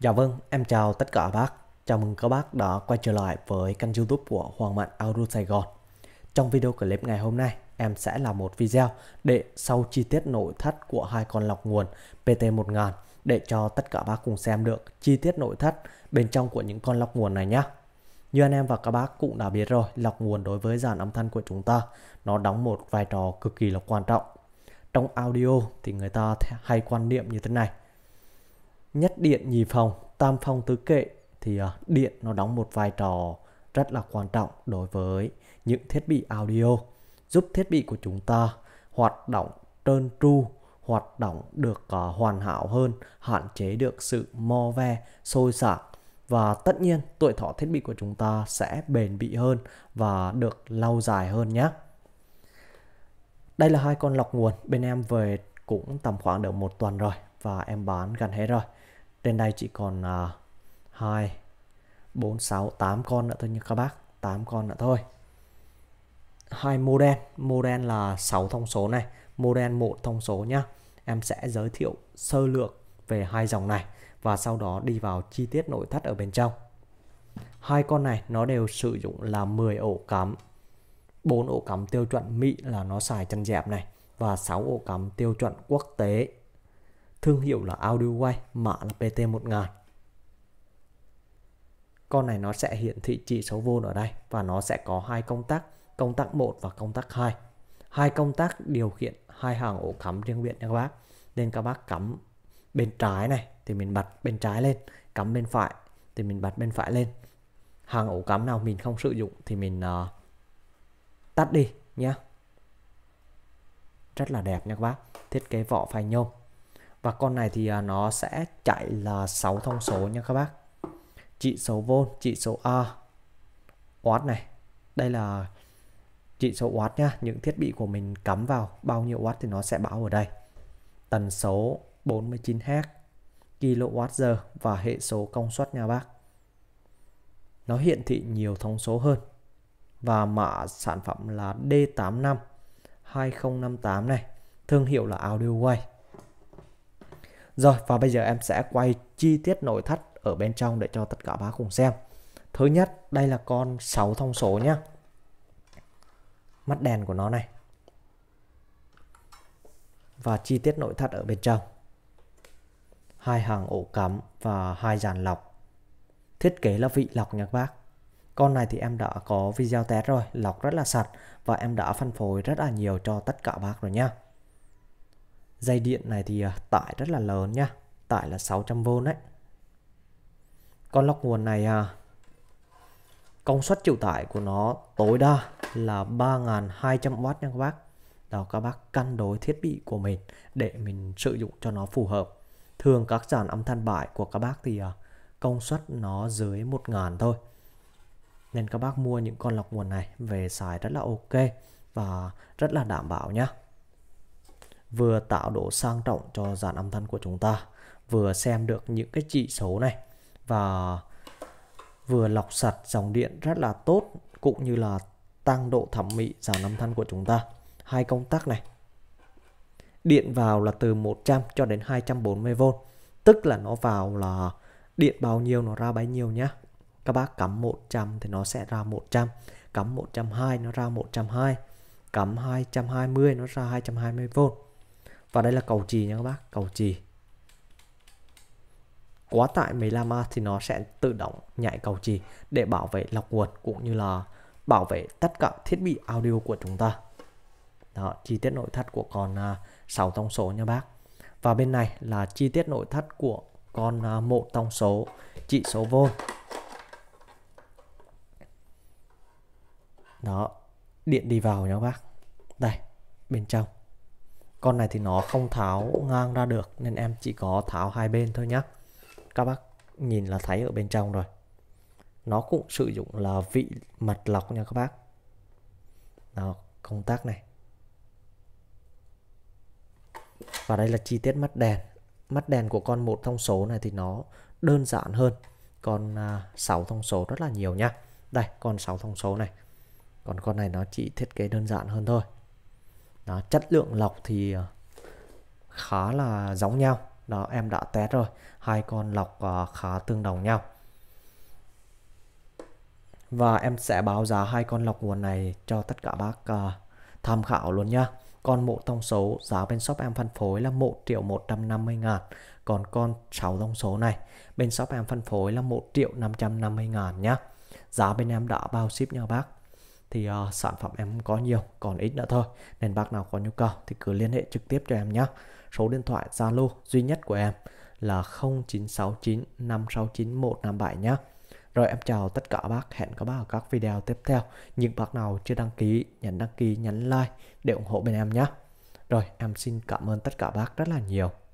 Dạ vâng, em chào tất cả bác. Chào mừng các bác đã quay trở lại với kênh youtube của Hoàng Mạnh Audio Sài Gòn. Trong video clip ngày hôm nay, em sẽ làm một video để sau chi tiết nội thất của hai con lọc nguồn PT1000 để cho tất cả bác cùng xem được chi tiết nội thất bên trong của những con lọc nguồn này nhé. Như anh em và các bác cũng đã biết rồi, lọc nguồn đối với dàn âm thanh của chúng ta, nó đóng một vai trò cực kỳ là quan trọng. Trong audio thì người ta hay quan niệm như thế này – nhất điện nhì phòng tam phong tứ kệ thì à, điện nó đóng một vai trò rất là quan trọng đối với những thiết bị audio giúp thiết bị của chúng ta hoạt động trơn tru hoạt động được uh, hoàn hảo hơn hạn chế được sự mo ve sôi sạc và tất nhiên tuổi thọ thiết bị của chúng ta sẽ bền bỉ hơn và được lâu dài hơn nhé đây là hai con lọc nguồn bên em về cũng tầm khoảng được một tuần rồi và em bán gần hết rồi trên đây chỉ còn à, hai, bốn, sáu, tám con nữa thôi nha các bác 8 con nữa thôi hai model model là 6 thông số này model một thông số nhá em sẽ giới thiệu sơ lược về hai dòng này và sau đó đi vào chi tiết nội thất ở bên trong hai con này nó đều sử dụng là 10 ổ cắm 4 ổ cắm tiêu chuẩn Mỹ là nó xài chân dẹp này và 6 ổ cắm tiêu chuẩn quốc tế thương hiệu là AudioWay, mã là PT1000. Con này nó sẽ hiển thị chỉ số vôn ở đây và nó sẽ có hai công tắc, công tắc 1 và công tắc 2. Hai công tắc điều khiển hai hàng ổ cắm riêng biệt nha các bác. Nên các bác cắm bên trái này thì mình bật bên trái lên, cắm bên phải thì mình bật bên phải lên. Hàng ổ cắm nào mình không sử dụng thì mình uh, tắt đi nhé rất là đẹp nha các bác thiết kế vỏ phai nhôm và con này thì à, nó sẽ chạy là 6 thông số nha các bác trị số volt trị số A watt này đây là trị số watt nhá những thiết bị của mình cắm vào bao nhiêu watt thì nó sẽ báo ở đây tần số 49 Hz kilowatt giờ và hệ số công suất nha bác nó hiển thị nhiều thông số hơn và mã sản phẩm là D85 2058 này thương hiệu là AudioWay rồi và bây giờ em sẽ quay chi tiết nội thất ở bên trong để cho tất cả bác cùng xem. Thứ nhất, đây là con 6 thông số nhá. Mắt đèn của nó này. Và chi tiết nội thất ở bên trong. Hai hàng ổ cắm và hai dàn lọc. Thiết kế là vị lọc nha các bác. Con này thì em đã có video test rồi, lọc rất là sạch và em đã phân phối rất là nhiều cho tất cả bác rồi nha. Dây điện này thì à, tải rất là lớn nhá. Tải là 600V đấy. Con lọc nguồn này à, công suất chịu tải của nó tối đa là 3200W nha các bác. Đó các bác cân đối thiết bị của mình để mình sử dụng cho nó phù hợp. Thường các dàn âm thanh bãi của các bác thì à, công suất nó dưới 1000 thôi. Nên các bác mua những con lọc nguồn này về xài rất là ok và rất là đảm bảo nhá vừa tạo độ sang trọng cho dàn âm thanh của chúng ta vừa xem được những cái chỉ số này và vừa lọc sạch dòng điện rất là tốt cũng như là tăng độ thẩm mỹ dàn âm thanh của chúng ta hai công tắc này điện vào là từ 100 cho đến 240V tức là nó vào là điện bao nhiêu nó ra bấy nhiêu nhá các bác cắm 100 thì nó sẽ ra 100 cắm 120 nó ra 120 cắm 220 nó ra 220V và đây là cầu trì nha các bác, cầu trì. Quá tải 15A thì nó sẽ tự động nhảy cầu trì để bảo vệ lọc nguồn cũng như là bảo vệ tất cả thiết bị audio của chúng ta. Đó, chi tiết nội thất của con à, 6 tông số nha bác. Và bên này là chi tiết nội thất của con à, một tông số trị số vô. Đó, điện đi vào nha bác. Đây, bên trong con này thì nó không tháo ngang ra được nên em chỉ có tháo hai bên thôi nhé các bác nhìn là thấy ở bên trong rồi nó cũng sử dụng là vị mặt lọc nha các bác đó công tác này và đây là chi tiết mắt đèn mắt đèn của con một thông số này thì nó đơn giản hơn còn à, sáu thông số rất là nhiều nhá. đây con sáu thông số này còn con này nó chỉ thiết kế đơn giản hơn thôi đó, chất lượng lọc thì ờ, khá là giống nhau đó em đã test rồi hai con lọc ờ, khá tương đồng nhau và em sẽ báo giá hai con lọc nguồn này cho tất cả bác uh, tham khảo luôn nhá con mộ thông số giá bên shop em phân phối là 1 triệu 150 ngàn còn con 6 thông số này bên shop em phân phối là 1 triệu 550 ngàn nhá giá bên em đã bao ship nha bác thì uh, sản phẩm em có nhiều còn ít nữa thôi nên bác nào có nhu cầu thì cứ liên hệ trực tiếp cho em nhé số điện thoại Zalo duy nhất của em là 0969 569 157 nhé rồi em chào tất cả bác hẹn các bác ở các video tiếp theo những bác nào chưa đăng ký nhấn đăng ký nhấn like để ủng hộ bên em nhé rồi em xin cảm ơn tất cả bác rất là nhiều